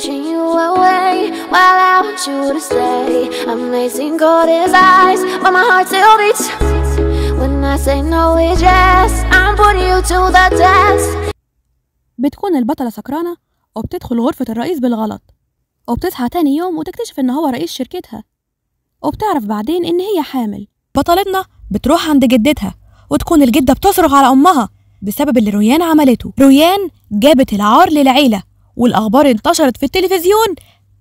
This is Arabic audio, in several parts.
pushing you away While I want you to stay I'm lacing cold his eyes But my heart still beats When I say no it's yes I'm putting you to the test بتكون البطلة سكرانة وبتدخل غرفة الرئيس بالغلط وبتصحى تاني يوم وتكتشف إن هو رئيس شركتها وبتعرف بعدين إن هي حامل بطلتنا بتروح عند جدتها وتكون الجدة بتصرخ على أمها بسبب اللي ريان عملته ريان جابت العار للعيلة والاخبار انتشرت في التلفزيون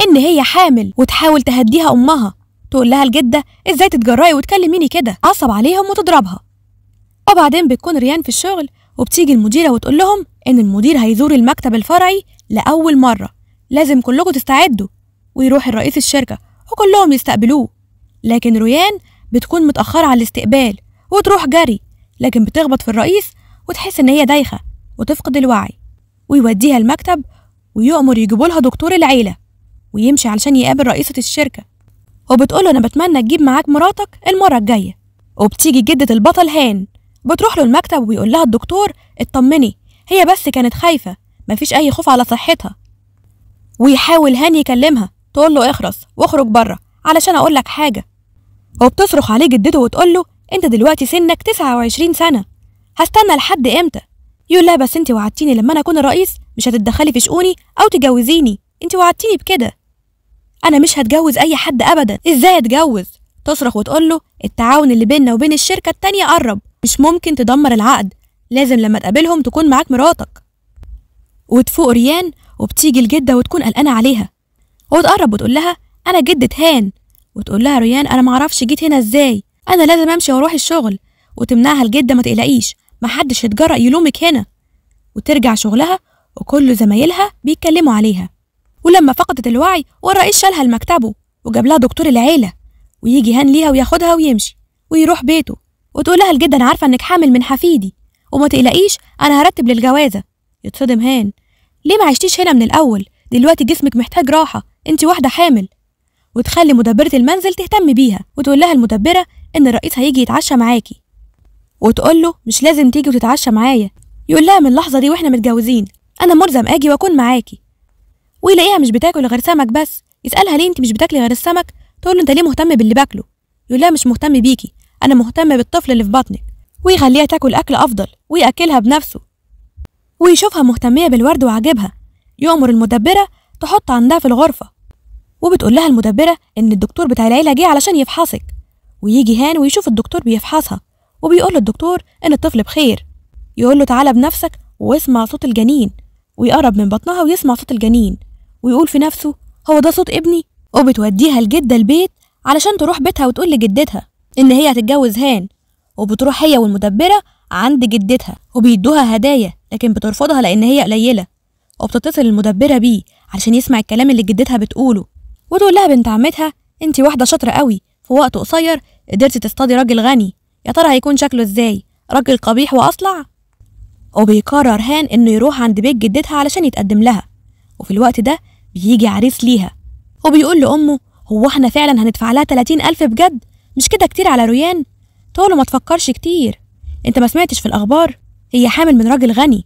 ان هي حامل وتحاول تهديها امها تقول لها الجده ازاي تتجرأي وتكلميني كده عصب عليهم وتضربها وبعدين بتكون ريان في الشغل وبتيجي المديره وتقول لهم ان المدير هيزور المكتب الفرعي لاول مره لازم كلكم تستعدوا ويروح الرئيس الشركه وكلهم يستقبلوه لكن ريان بتكون متاخره على الاستقبال وتروح جري لكن بتخبط في الرئيس وتحس ان هي دايخه وتفقد الوعي ويوديها المكتب ويؤمر يجيبوا لها دكتور العيلة ويمشي علشان يقابل رئيسة الشركة وبتقول له أنا بتمنى تجيب معاك مراتك المرة الجاية وبتيجي جدة البطل هان بتروح له المكتب ويقول لها الدكتور اطمني هي بس كانت خايفة مفيش أي خوف على صحتها ويحاول هان يكلمها تقول له اخرس واخرج بره علشان أقول لك حاجة وبتصرخ عليه جدته وتقول له أنت دلوقتي سنك 29 سنة هستنى لحد إمتى يقول لها بس أنت وعدتيني لما أنا أكون الرئيس مش هتتدخلي في شؤوني او تجوزيني انت وعدتيني بكده انا مش هتجوز اي حد ابدا ازاي اتجوز تصرخ وتقول له التعاون اللي بيننا وبين الشركه التانية قرب مش ممكن تدمر العقد لازم لما تقابلهم تكون معاك مراتك وتفوق ريان وبتيجي لجده وتكون قلقانه عليها وتقرب وتقول لها انا جده هان وتقول لها ريان انا معرفش جيت هنا ازاي انا لازم امشي واروح الشغل وتمنعها لجده ما تقلقيش محدش هيتجرأ يلومك هنا وترجع شغلها وكل زمايلها بيتكلموا عليها ولما فقدت الوعي والرئيس شالها لمكتبه وجاب لها دكتور العيله ويجي هان ليها وياخدها ويمشي ويروح بيته وتقول لها الجدة انا عارفه انك حامل من حفيدي وما تقلقيش انا هرتب للجوازه يتصدم هان ليه ما عشتيش هنا من الاول دلوقتي جسمك محتاج راحه انت واحده حامل وتخلي مدبرة المنزل تهتم بيها وتقول لها المدبرة إن الرئيس هيجي يتعشى معاكي وتقول له مش لازم تيجي وتتعشى معايا يقول لها من اللحظة دي وإحنا متجوزين انا ملزم اجي واكون معاكي ويلاقيها مش بتاكل غير سمك بس يسالها ليه انت مش بتاكلي غير السمك تقول له انت ليه مهتم باللي باكله يقول لها مش مهتم بيكي انا مهتم بالطفل اللي في بطنك ويخليها تاكل اكل افضل وياكلها بنفسه ويشوفها مهتميه بالورد وعاجبها يامر المدبره تحط عندها في الغرفه وبتقول لها المدبره ان الدكتور بتاع العيله جه علشان يفحصك ويجي هان ويشوف الدكتور بيفحصها وبيقول للدكتور ان الطفل بخير يقول له تعالى بنفسك واسمع صوت الجنين ويقرب من بطنها ويسمع صوت الجنين ويقول في نفسه هو ده صوت ابني وبتوديها لجدة البيت علشان تروح بيتها وتقول لجدتها إن هي هتتجوز هان وبتروح هي والمدبرة عند جدتها وبيدوها هدايا لكن بترفضها لأن هي قليلة وبتتصل المدبرة بيه علشان يسمع الكلام اللي جدتها بتقوله وتقول لها بنت عمتها انتي واحدة شاطرة قوي في وقت قصير قدرتي تصطادي راجل غني يا ترى هيكون شكله ازاي راجل قبيح وأصلع وبيقرر هان إنه يروح عند بيت جدتها علشان يتقدم لها وفي الوقت ده بيجي عريس ليها وبيقول لأمه هو إحنا فعلا هندفع لها تلاتين ألف بجد مش كده كتير على ريان له ما تفكرش كتير انت ما سمعتش في الأخبار هي حامل من راجل غني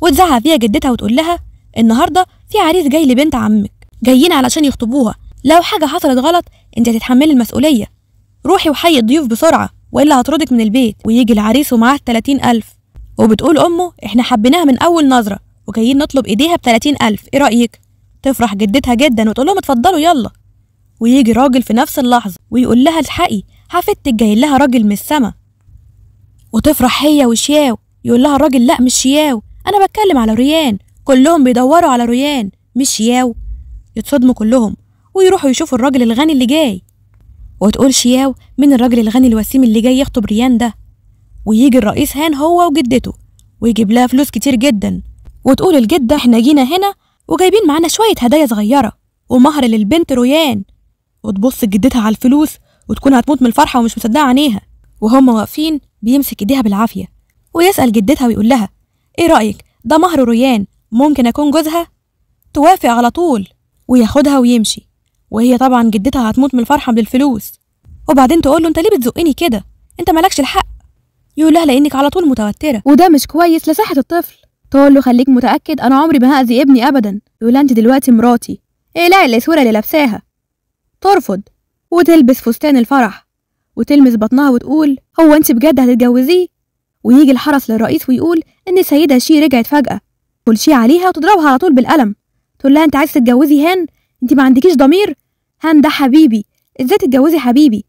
وتزعق فيها جدتها وتقول لها النهارده في عريس جاي لبنت عمك جايين علشان يخطبوها لو حاجه حصلت غلط انت هتتحملي المسؤوليه روحي وحيي الضيوف بسرعه والا هطردك من البيت ويجي العريس ومعاه ألف وبتقول أمه إحنا حبيناها من أول نظرة وجايين نطلب إيديها بتلاتين ألف إيه رأيك؟ تفرح جدتها جدا وتقول لهم اتفضلوا يلا ويجي راجل في نفس اللحظة ويقول لها الحقي حفيدتك جاي لها راجل من السما وتفرح هي وشياو يقول لها الراجل لا مش شياو أنا بتكلم على ريان كلهم بيدوروا على ريان مش شياو يتصدموا كلهم ويروحوا يشوفوا الراجل الغني اللي جاي وتقول شياو مين الراجل الغني الوسيم اللي جاي يخطب ريان ده ويجي الرئيس هان هو وجدته ويجيب لها فلوس كتير جدا وتقول الجدة احنا جينا هنا وجايبين معانا شوية هدايا صغيرة ومهر للبنت رويان وتبص جدتها على الفلوس وتكون هتموت من الفرحة ومش مصدقة عينيها وهما واقفين بيمسك ايديها بالعافية ويسأل جدتها ويقول لها ايه رأيك ده مهر رويان ممكن أكون جوزها؟ توافق على طول وياخدها ويمشي وهي طبعا جدتها هتموت من الفرحة بالفلوس وبعدين تقول له انت ليه بتزقني كده انت مالكش الحق يقول لها لانك على طول متوتره وده مش كويس لصحه الطفل تقول له خليك متاكد انا عمري ما هاذي ابني ابدا يقول انت دلوقتي مراتي اقلعي إيه الاسوره اللي لابساها ترفض وتلبس فستان الفرح وتلمس بطنها وتقول هو انت بجد هتتجوزيه ويجي الحرس للرئيس ويقول ان السيده شي رجعت فجاه كل شي عليها وتضربها على طول بالقلم تقول لها انت عايز تتجوزي هان انت ما عندكيش ضمير هان ده حبيبي ازاي تتجوزي حبيبي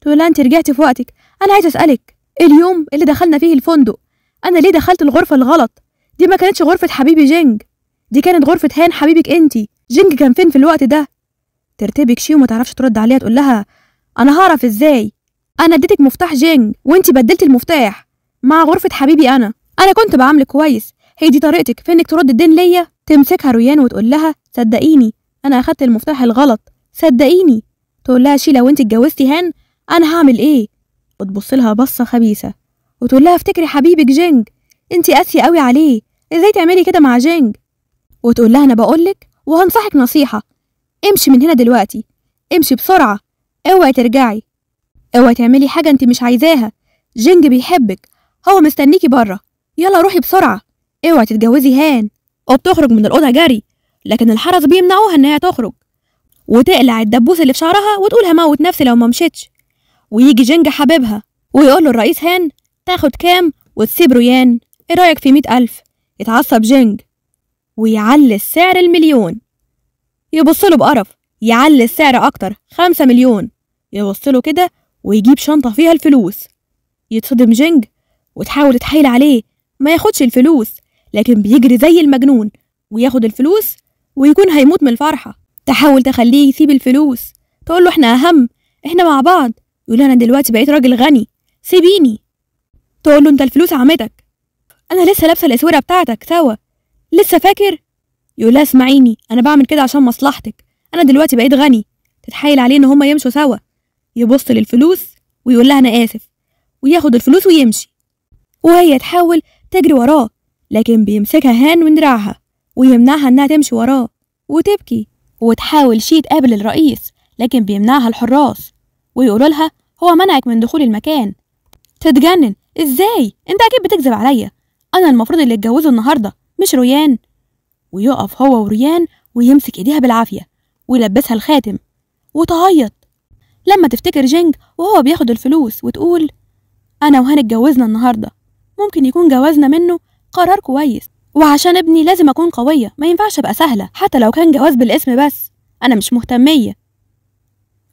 تقول لها انت رجعتي في وقتك انا عايز اسالك اليوم اللي دخلنا فيه الفندق انا ليه دخلت الغرفه الغلط دي ما كانتش غرفه حبيبي جينج دي كانت غرفه هان حبيبك انتي جينج كان فين في الوقت ده ترتبك شي وما تعرفش ترد عليها تقول لها انا هعرف ازاي انا اديتك مفتاح جينج وانتي بدلتي المفتاح مع غرفه حبيبي انا انا كنت بعاملك كويس هي دي طريقتك في انك ترد الدين ليا تمسكها رويان وتقول لها صدقيني انا اخدت المفتاح الغلط صدقيني تقول لها شي لو انت اتجوزتي هان انا هعمل ايه وتبص لها بصة خبيثة وتقول لها افتكري حبيبك جينج انت قاسية قوي عليه ازاي تعملي كده مع جينج وتقول لها انا بقولك وهنصحك نصيحة امشي من هنا دلوقتي امشي بسرعة اوعي ترجعي اوعي تعملي حاجة انت مش عايزاها جينج بيحبك هو مستنيكي بره يلا روحي بسرعة اوعي تتجوزي هان وبتخرج من الأوضة جري لكن الحرس بيمنعوها إنها تخرج وتقلع الدبوس اللي في شعرها وتقول هموت نفسي لو ما مشيتش ويجي جينج حبيبها ويقول الرئيس هان تاخد كام وتسيب ريان ايه رأيك في مئة ألف يتعصب جنج ويعلي السعر المليون يبصله بقرف يعلي السعر أكتر خمسة مليون يبصله كده ويجيب شنطة فيها الفلوس يتصدم جنج وتحاول تحيل عليه ما ياخدش الفلوس لكن بيجري زي المجنون وياخد الفلوس ويكون هيموت من الفرحة تحاول تخليه يسيب الفلوس تقول له احنا أهم احنا مع بعض يقول انا دلوقتي بقيت راجل غني سيبيني تقول له انت الفلوس عمتك انا لسه لابسه الاسوره بتاعتك سوا لسه فاكر يقول لها اسمعيني انا بعمل كده عشان مصلحتك انا دلوقتي بقيت غني تتحايل عليه ان هما يمشوا سوا يبص للفلوس ويقول لها انا اسف وياخد الفلوس ويمشي وهي تحاول تجري وراه لكن بيمسكها هان من دراعها ويمنعها انها تمشي وراه وتبكي وتحاول شي تقابل الرئيس لكن بيمنعها الحراس ويقولوا لها هو منعك من دخول المكان تتجنن ازاي انت اكيد بتكذب عليا انا المفروض اللي اتجوزه النهارده مش ريان ويقف هو وريان ويمسك ايديها بالعافيه ويلبسها الخاتم وتعيط لما تفتكر جينج وهو بياخد الفلوس وتقول انا وهان اتجوزنا النهارده ممكن يكون جوازنا منه قرار كويس وعشان ابني لازم اكون قويه ما ينفعش ابقى سهله حتى لو كان جواز بالاسم بس انا مش مهتميه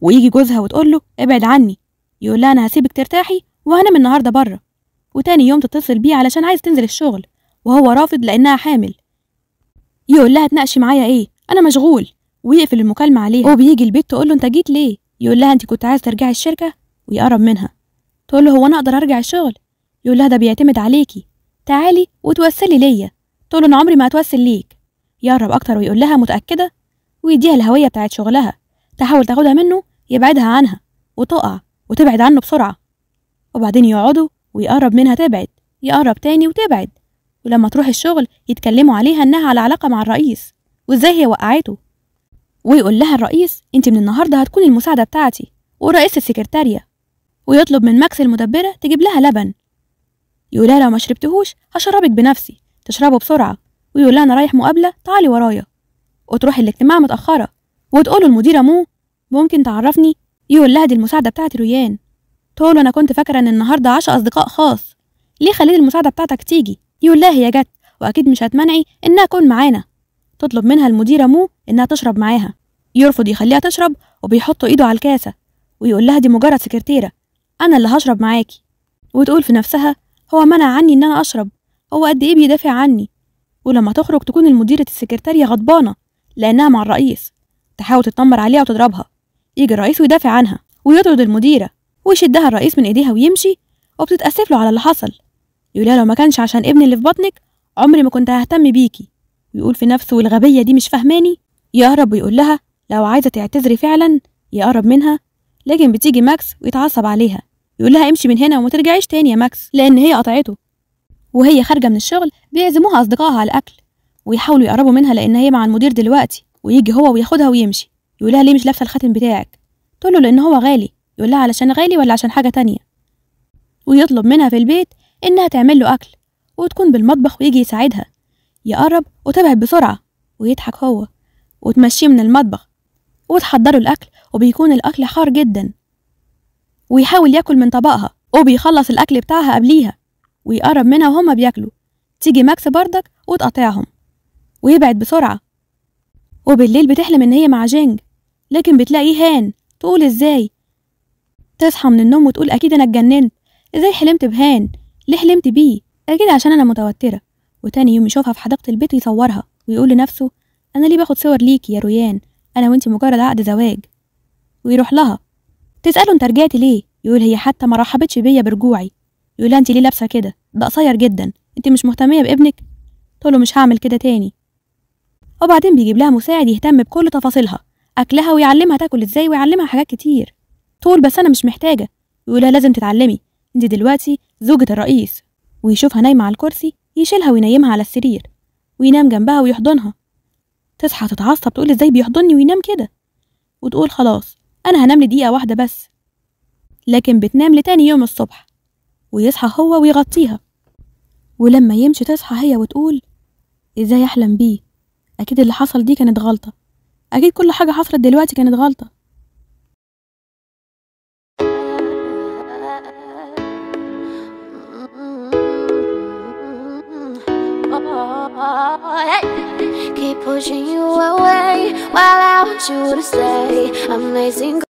ويجي جوزها وتقول له ابعد عني يقول لها انا هسيبك ترتاحي وهنام النهارده بره وتاني يوم تتصل بيه علشان عايز تنزل الشغل وهو رافض لانها حامل يقول لها تناقشي معايا ايه انا مشغول ويقفل المكالمه عليها وبيجي البيت تقول له انت جيت ليه يقول لها انت كنت عايز ترجعي الشركه ويقرب منها تقول له هو انا اقدر ارجع الشغل يقول لها ده بيعتمد عليكي تعالي وتوسلي ليا تقول له انا عمري ما هتوسل ليك يقرب اكتر ويقول لها متاكده ويديها الهويه بتاعت شغلها تحاول تاخدها منه يبعدها عنها وتقع وتبعد عنه بسرعة وبعدين يقعدوا ويقرب منها تبعد يقرب تاني وتبعد ولما تروح الشغل يتكلموا عليها إنها على علاقة مع الرئيس وإزاي هي وقعته ويقول لها الرئيس أنت من النهاردة هتكون المساعدة بتاعتي ورئيس السكرتارية ويطلب من ماكس المدبرة تجيب لها لبن يقولها لو ما شربتهوش هشربك بنفسي تشربه بسرعة ويقول لها أنا رايح مقابلة تعالي ورايا وتروح الاجتماع متأخرة وتقوله المديرة مو ممكن تعرفني يقول لها دي المساعدة بتاعت ريان تقول أنا كنت فاكرة إن النهاردة عشاء أصدقاء خاص ليه خليت المساعدة بتاعتك تيجي يقول لها هي جت وأكيد مش هتمنعي إنها تكون معانا تطلب منها المديرة مو إنها تشرب معاها يرفض يخليها تشرب وبيحط إيده على الكاسة ويقول لها دي مجرد سكرتيرة أنا اللي هشرب معاكي وتقول في نفسها هو منع عني إن أنا أشرب هو قد إيه بيدافع عني ولما تخرج تكون المديرة السكرتارية غضبانة لأنها مع الرئيس تحاول تتنمر عليها وتضربها يجي الرئيس ويدافع عنها ويطرد المديرة ويشدها الرئيس من ايديها ويمشي وبتتأسف له على اللي حصل يقولها لو ما كانش عشان ابني اللي في بطنك عمري ما كنت ههتم بيكي ويقول في نفسه والغبية دي مش فهماني يقرب ويقول لها لو عايزة تعتذري فعلا يقرب منها لكن بتيجي ماكس ويتعصب عليها يقول لها امشي من هنا وما ترجعيش تاني يا ماكس لان هي قطعته وهي خارجة من الشغل بيعزموها أصدقائها على الأكل ويحاولوا يقربوا منها لأن هي مع المدير دلوقتي ويجي هو وياخدها ويمشي يقول لها ليه مش لابسه الخاتم بتاعك تقول له لان هو غالي يقول لها علشان غالي ولا عشان حاجه تانية ويطلب منها في البيت انها تعمل له اكل وتكون بالمطبخ ويجي يساعدها يقرب وتبعد بسرعه ويضحك هو وتمشيه من المطبخ وتحضره الاكل وبيكون الاكل حار جدا ويحاول ياكل من طبقها وبيخلص الاكل بتاعها قبليها ويقرب منها وهما بياكلوا تيجي ماكس بردك وتقاطعهم ويبعد بسرعه وبالليل بتحلم إن هي مع جينج لكن بتلاقيه هان تقول إزاي تصحى من النوم وتقول أكيد أنا اتجننت إزاي حلمت بهان ليه حلمت بيه أكيد عشان أنا متوترة وتاني يوم يشوفها في حديقة البيت يصورها ويقول لنفسه أنا ليه باخد صور ليكي يا رويان أنا وأنت مجرد عقد زواج ويروح لها تسأله أنت رجعت ليه يقول هي حتى ما رحبتش بيا برجوعي يقول أنت ليه لابسة كده ده قصير جدا أنت مش مهتمية بابنك تقول له مش هعمل كده تاني وبعدين بيجيب لها مساعد يهتم بكل تفاصيلها اكلها ويعلمها تاكل ازاي ويعلمها حاجات كتير تقول بس انا مش محتاجه يقولها لازم تتعلمي انت دلوقتي زوجة الرئيس ويشوفها نايمة على الكرسي يشيلها وينيمها على السرير وينام جنبها ويحضنها تصحى تتعصب تقول ازاي بيحضني وينام كده وتقول خلاص انا هنام لدقيقة واحدة بس لكن بتنام لتاني يوم الصبح ويصحى هو ويغطيها ولما يمشي تصحى هي وتقول ازاي احلم بيه أكيد اللي حصل دي كانت غلطة أكيد كل حاجة حصلت دلوقتي كانت غلطة Keep pushing you away while I want you to stay. Amazing.